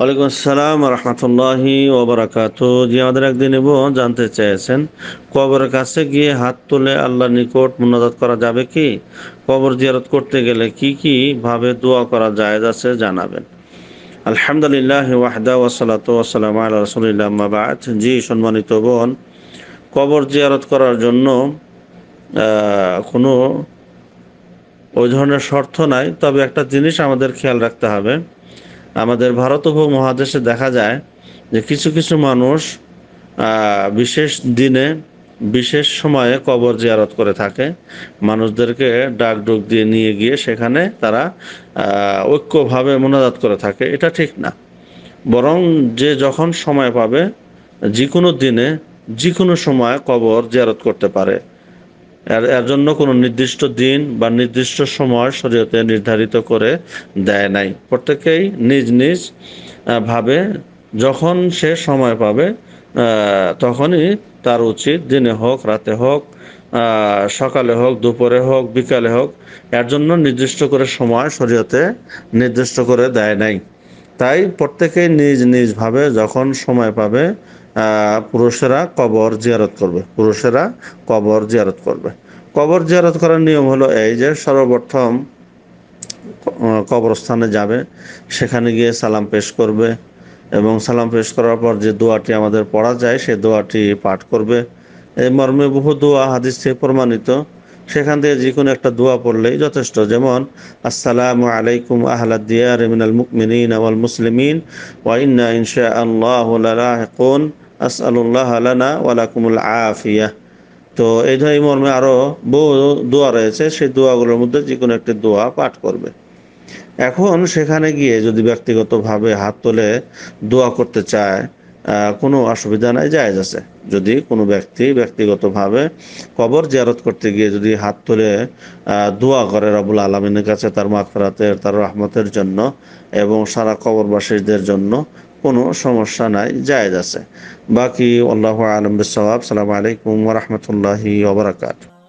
ওয়ালাইকুম আসসালাম রহমতুল্লাহি ওবরাকাত যে আমাদের একদিন জানতে চেয়েছেন কবরের কাছে গিয়ে হাত তুলে আল্লাহ নিকট মুনাজাত করা যাবে কি কবর জিয়ারত করতে গেলে কি কি ভাবে দোয়া করা যায় আছে জানাবেন আলহামদুলিল্লাহ ওয়াহদা ওসালাত ওসালাম আল্লাহ রসুলিল্লাহ মাবাদ জি সম্মানিত বোন কবর জিয়ারত করার জন্য কোনো ওই ধরনের শর্ত নাই তবে একটা জিনিস আমাদের খেয়াল রাখতে হবে আমাদের ভারত মহাদেশে দেখা যায় যে কিছু কিছু মানুষ বিশেষ দিনে বিশেষ সময়ে কবর জিয়ারত করে থাকে মানুষদেরকে ডাক ডুক দিয়ে নিয়ে গিয়ে সেখানে তারা ঐক্যভাবে মোনাজাত করে থাকে এটা ঠিক না বরং যে যখন সময় পাবে যে কোনো দিনে যে কোনো সময় কবর জিয়ারত করতে পারে এর এর জন্য কোনো নির্দিষ্ট দিন বা নির্দিষ্ট সময় শরীয়তে নির্ধারিত করে দেয় নাই প্রত্যেকেই নিজ নিজ ভাবে যখন সে সময় পাবে তখনই তার উচিত দিনে হোক রাতে হোক সকালে হোক দুপুরে হোক বিকালে হোক এর জন্য নির্দিষ্ট করে সময় শরীয়তে নির্দিষ্ট করে দেয় নাই তাই প্রত্যেকেই নিজ নিজভাবে যখন সময় পাবে পুরুষেরা কবর জিয়ারত করবে পুরুষেরা কবর জিয়ারত করবে কবর জিয়ারত করার নিয়ম হলো এই যে সর্বপ্রথম কবরস্থানে যাবে সেখানে গিয়ে সালাম পেশ করবে এবং সালাম পেশ করার পর যে দোয়াটি আমাদের পড়া যায় সে দোয়াটি পাঠ করবে এই মর্মে বহু দোয়া হাদিস থেকে প্রমাণিত সেখান থেকে যে কোনো একটা দোয়া পড়লেই যথেষ্ট যেমন আসসালামু আলাইকুম আহলাদ দিয়ার মিনাল মুকমিনিন আওয়াল মুসলিমিন ওয়াইন্না ইনশা আল্লাহ রাহকুন আসআল্লাহ লানা ওয়ালাকুমুল আফিয়া তো এই ধরনের মর্মে আরও বহু দোয়া রয়েছে সেই দোয়াগুলোর মধ্যে যে কোনো একটি দোয়া পাঠ করবে এখন সেখানে গিয়ে যদি ব্যক্তিগতভাবে হাত তোলে দোয়া করতে চায় কোনো অসুবিধা নাই জায়জ আছে যদি কোনো ব্যক্তি ব্যক্তিগতভাবে কবর জিয়ারত করতে গিয়ে যদি হাত তুলে দোয়া করে রাবুল আলমিনের কাছে তার মাকফরাতের তার রহমতের জন্য এবং সারা কবরবাসীদের জন্য কোনো সমস্যা নাই জায়জ আছে বাকি আল্লাহ আলম সালাম আলাইকুম রহমতুল্লাহি ওবরাকাত